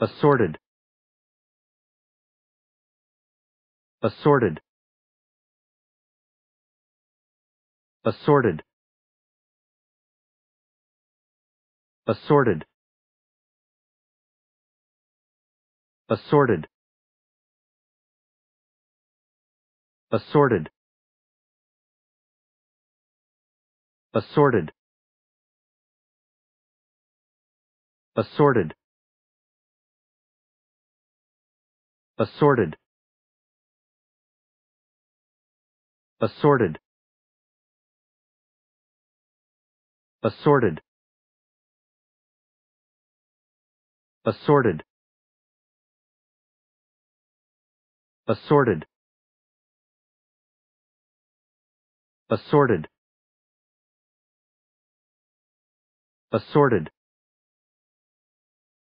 assorted assorted assorted assorted assorted assorted assorted assorted assorted assorted assorted assorted assorted assorted assorted